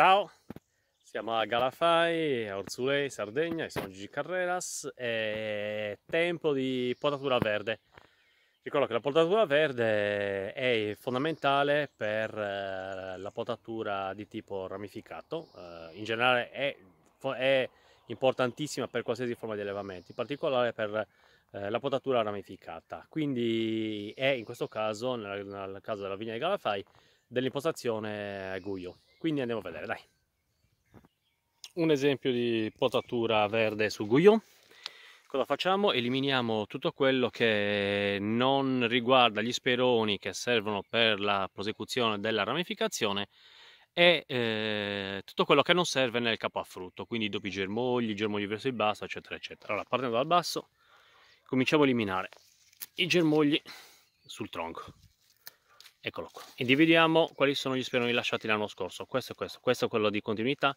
Ciao, siamo a Galafai, a Orzulei, Sardegna, e sono Gigi Carreras è tempo di potatura verde. Ricordo che la potatura verde è fondamentale per eh, la potatura di tipo ramificato, eh, in generale è, è importantissima per qualsiasi forma di allevamento, in particolare per eh, la potatura ramificata. Quindi è in questo caso, nel, caso della vigna di Galafai, dell'impostazione guio. Quindi andiamo a vedere, dai. Un esempio di potatura verde su Guyon. Cosa facciamo? Eliminiamo tutto quello che non riguarda gli speroni che servono per la prosecuzione della ramificazione e eh, tutto quello che non serve nel capo a frutto quindi dopo i germogli, germogli verso il basso, eccetera, eccetera. Allora, partendo dal basso, cominciamo a eliminare i germogli sul tronco. Eccolo qua. Individuiamo quali sono gli speroni lasciati l'anno scorso. Questo è questo. Questo è quello di continuità,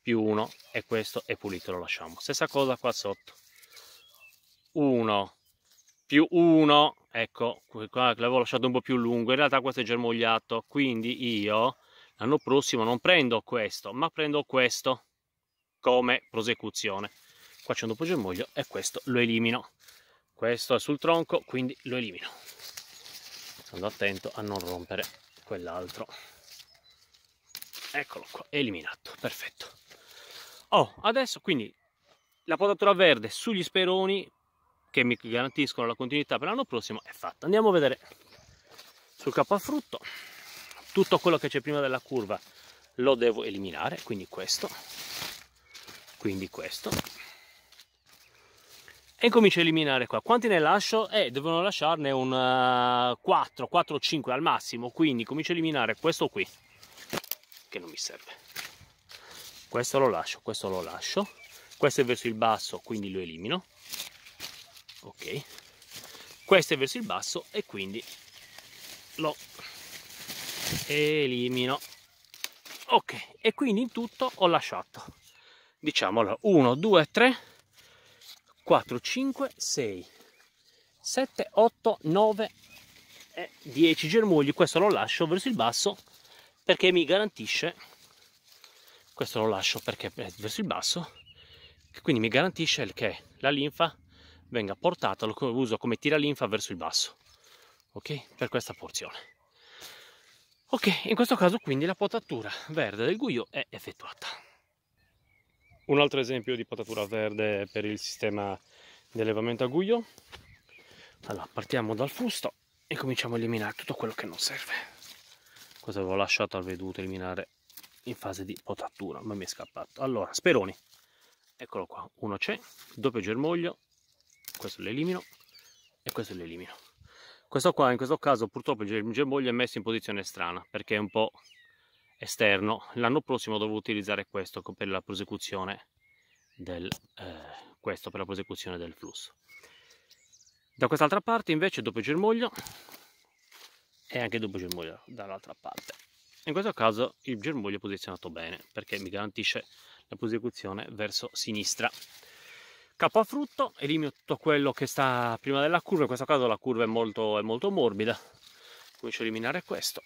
più uno, e questo è pulito, lo lasciamo. Stessa cosa qua sotto. Uno, più uno, ecco, qua l'avevo lasciato un po' più lungo, in realtà questo è germogliato, quindi io l'anno prossimo non prendo questo, ma prendo questo come prosecuzione. Qua c'è un dopo germoglio e questo lo elimino. Questo è sul tronco, quindi lo elimino stando attento a non rompere quell'altro eccolo qua eliminato perfetto oh adesso quindi la potatura verde sugli speroni che mi garantiscono la continuità per l'anno prossimo è fatta andiamo a vedere sul capafrutto tutto quello che c'è prima della curva lo devo eliminare quindi questo quindi questo e comincio a eliminare qua. Quanti ne lascio? Eh, devono lasciarne un uh, 4, 4 5 al massimo, quindi comincio a eliminare questo qui, che non mi serve. Questo lo lascio, questo lo lascio. Questo è verso il basso, quindi lo elimino. Ok. Questo è verso il basso e quindi lo elimino. Ok, e quindi in tutto ho lasciato, diciamolo, 1, 2, 3, 4, 5, 6, 7, 8, 9 e 10 germogli. Questo lo lascio verso il basso perché mi garantisce, questo lo lascio perché è eh, verso il basso, quindi mi garantisce che la linfa venga portata, lo uso come tira linfa verso il basso, ok? Per questa porzione. Ok, in questo caso quindi la potatura verde del guio è effettuata. Un altro esempio di potatura verde per il sistema di allevamento a guglio. Allora, partiamo dal fusto e cominciamo a eliminare tutto quello che non serve. Cosa avevo lasciato al veduto eliminare in fase di potatura, ma mi è scappato. Allora, speroni. Eccolo qua, uno c'è, doppio germoglio, questo lo elimino e questo lo elimino. Questo qua in questo caso purtroppo il germoglio è messo in posizione strana perché è un po' esterno. L'anno prossimo dovrò utilizzare questo per la prosecuzione del, eh, questo per la prosecuzione del flusso. Da quest'altra parte invece doppio germoglio e anche doppio germoglio dall'altra parte. In questo caso il germoglio è posizionato bene perché mi garantisce la prosecuzione verso sinistra. Capo a frutto, elimino tutto quello che sta prima della curva, in questo caso la curva è molto, è molto morbida, comincio a eliminare questo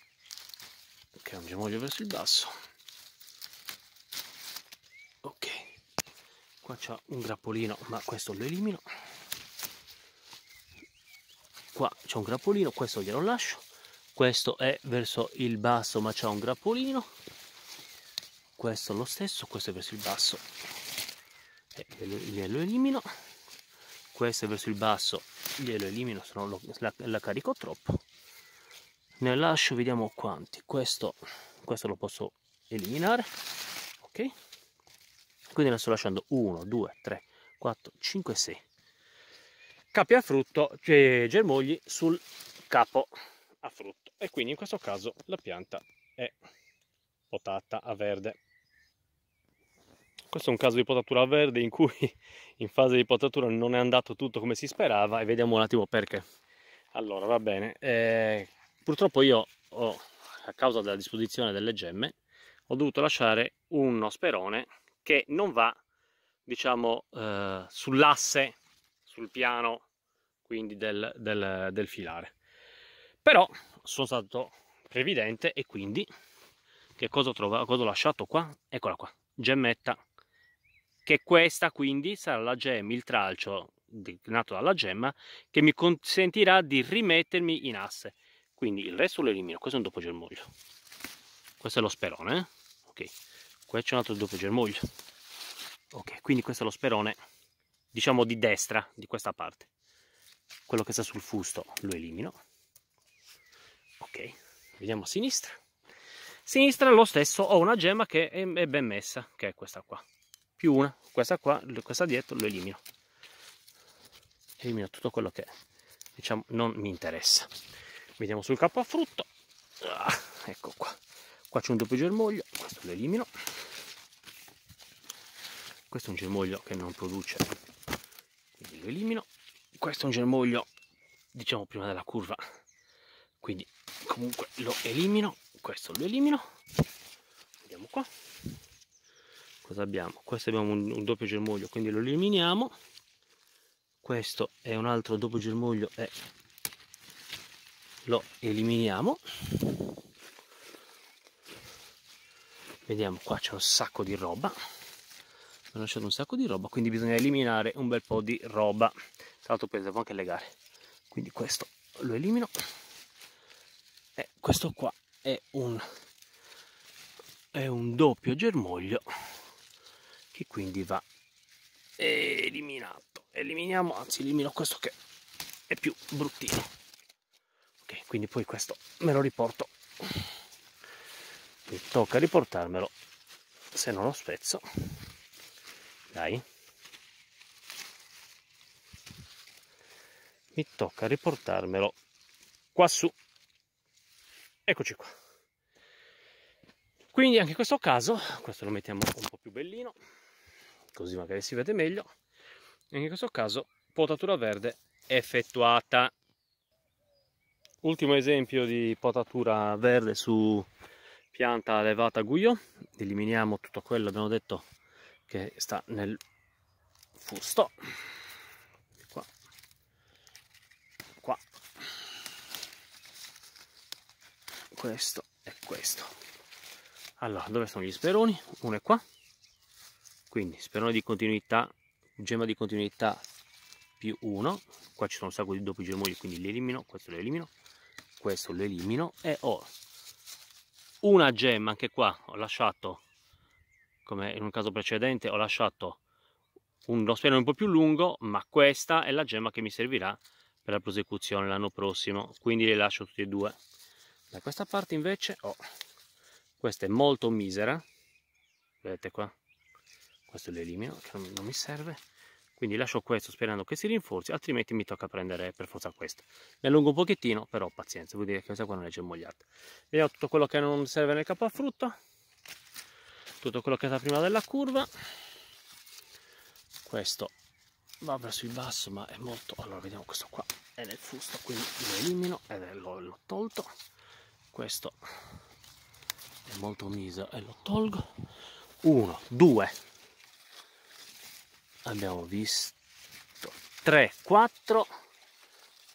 ok un via verso il basso ok qua c'è un grappolino ma questo lo elimino qua c'è un grappolino questo glielo lascio questo è verso il basso ma c'è un grappolino questo lo stesso questo è verso il basso e glielo elimino questo è verso il basso glielo elimino se no la, la carico troppo ne lascio vediamo quanti questo, questo lo posso eliminare ok quindi ne sto lasciando 1 2 3 4 5 6 capi a frutto cioè germogli sul capo a frutto e quindi in questo caso la pianta è potata a verde questo è un caso di potatura verde in cui in fase di potatura non è andato tutto come si sperava e vediamo un attimo perché allora va bene eh Purtroppo io ho, a causa della disposizione delle gemme, ho dovuto lasciare uno sperone che non va, diciamo, eh, sull'asse, sul piano, quindi del, del, del filare. Però sono stato previdente e quindi che cosa ho, trovato, cosa ho lasciato qua? Eccola qua, gemmetta, che questa quindi sarà la gemma, il tralcio nato dalla gemma, che mi consentirà di rimettermi in asse quindi il resto lo elimino questo è un dopo germoglio questo è lo sperone eh? ok qua c'è un altro dopo germoglio ok quindi questo è lo sperone diciamo di destra di questa parte quello che sta sul fusto lo elimino ok vediamo a sinistra sinistra lo stesso ho una gemma che è ben messa che è questa qua più una questa qua questa dietro lo elimino elimino tutto quello che diciamo non mi interessa vediamo sul capo a frutto ah, ecco qua qua c'è un doppio germoglio questo lo elimino questo è un germoglio che non produce quindi lo elimino questo è un germoglio diciamo prima della curva quindi comunque lo elimino questo lo elimino vediamo qua cosa abbiamo questo abbiamo un, un doppio germoglio quindi lo eliminiamo questo è un altro doppio germoglio e lo eliminiamo vediamo qua c'è un sacco di roba ho lasciato un sacco di roba quindi bisogna eliminare un bel po' di roba tra l'altro poi devo anche legare quindi questo lo elimino e questo qua è un è un doppio germoglio che quindi va eliminato eliminiamo anzi elimino questo che è più bruttino quindi poi questo me lo riporto mi tocca riportarmelo se non lo spezzo dai mi tocca riportarmelo qua su eccoci qua quindi anche in questo caso questo lo mettiamo un po' più bellino così magari si vede meglio anche in questo caso potatura verde effettuata Ultimo esempio di potatura verde su pianta levata a guio. Eliminiamo tutto quello, abbiamo detto, che sta nel fusto. Qua. Qua. Questo e questo. Allora, dove sono gli speroni? Uno è qua. Quindi sperone di continuità, gemma di continuità più uno Qua ci sono un sacco di doppi gemoni, quindi li elimino, questo lo elimino questo lo elimino e ho una gemma anche qua ho lasciato come in un caso precedente ho lasciato uno spiano un po' più lungo ma questa è la gemma che mi servirà per la prosecuzione l'anno prossimo quindi le lascio tutte e due da questa parte invece ho oh, questa è molto misera vedete qua questo lo elimino che non mi serve quindi lascio questo sperando che si rinforzi altrimenti mi tocca prendere per forza questo mi allungo un pochettino però pazienza vuol dire che questa qua non è germogliata vediamo tutto quello che non serve nel capofrutto tutto quello che è da prima della curva questo va verso il basso ma è molto allora vediamo questo qua è nel fusto quindi lo elimino ed l'ho tolto questo è molto miso e lo tolgo 1 2 abbiamo visto 3 4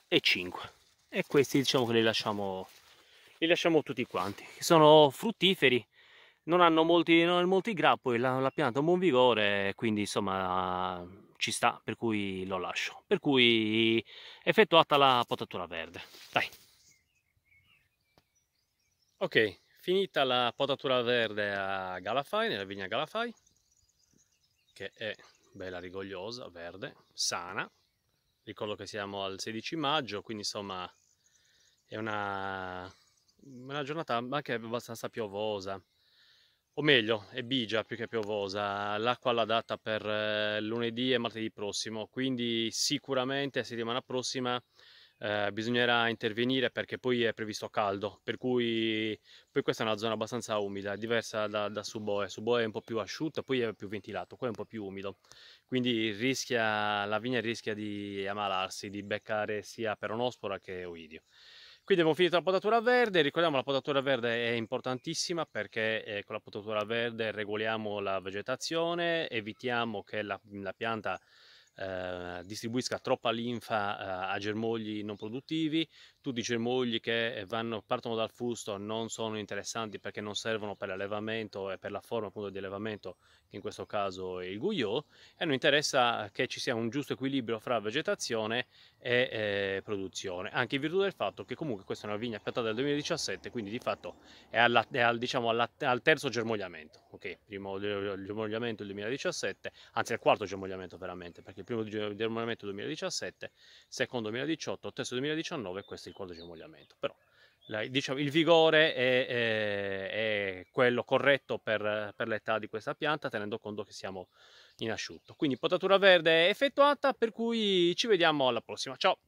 e 5 e questi diciamo che li lasciamo li lasciamo tutti quanti sono fruttiferi non hanno molti, non hanno molti grappoli la, la pianta ha un buon vigore quindi insomma ci sta per cui lo lascio per cui effettuata la potatura verde dai ok finita la potatura verde a Galafai nella vigna Galafai che è bella rigogliosa, verde, sana. Ricordo che siamo al 16 maggio, quindi insomma è una, una giornata anche abbastanza piovosa. O meglio, è bigia più che piovosa. L'acqua l'ha data per eh, lunedì e martedì prossimo, quindi sicuramente la settimana prossima eh, bisognerà intervenire perché poi è previsto caldo, per cui poi questa è una zona abbastanza umida, diversa da, da Suboe, Suboe è un po' più asciutta, poi è più ventilato, qua è un po' più umido, quindi rischia, la vigna rischia di ammalarsi, di beccare sia peronospora che oidio. Quindi abbiamo finito la potatura verde, ricordiamo la potatura verde è importantissima perché eh, con la potatura verde regoliamo la vegetazione, evitiamo che la, la pianta Ehm, distribuisca troppa linfa eh, a germogli non produttivi, tu dici mogli che eh, vanno, partono dal fusto non sono interessanti perché non servono per l'allevamento e per la forma appunto di allevamento, che in questo caso è il guyot, e non interessa che ci sia un giusto equilibrio fra vegetazione e eh, produzione, anche in virtù del fatto che comunque questa è una vigna piantata del 2017, quindi di fatto è, alla, è al, diciamo alla, al terzo germogliamento, ok? Primo germogliamento del 2017, anzi al quarto germogliamento veramente, perché il primo germogliamento 2017, secondo 2018, terzo 2019 e questo il quadro di però la, diciamo, il vigore è, è, è quello corretto per, per, l'età di questa pianta, tenendo conto che siamo in asciutto. Quindi potatura verde effettuata, per cui ci vediamo alla prossima, ciao!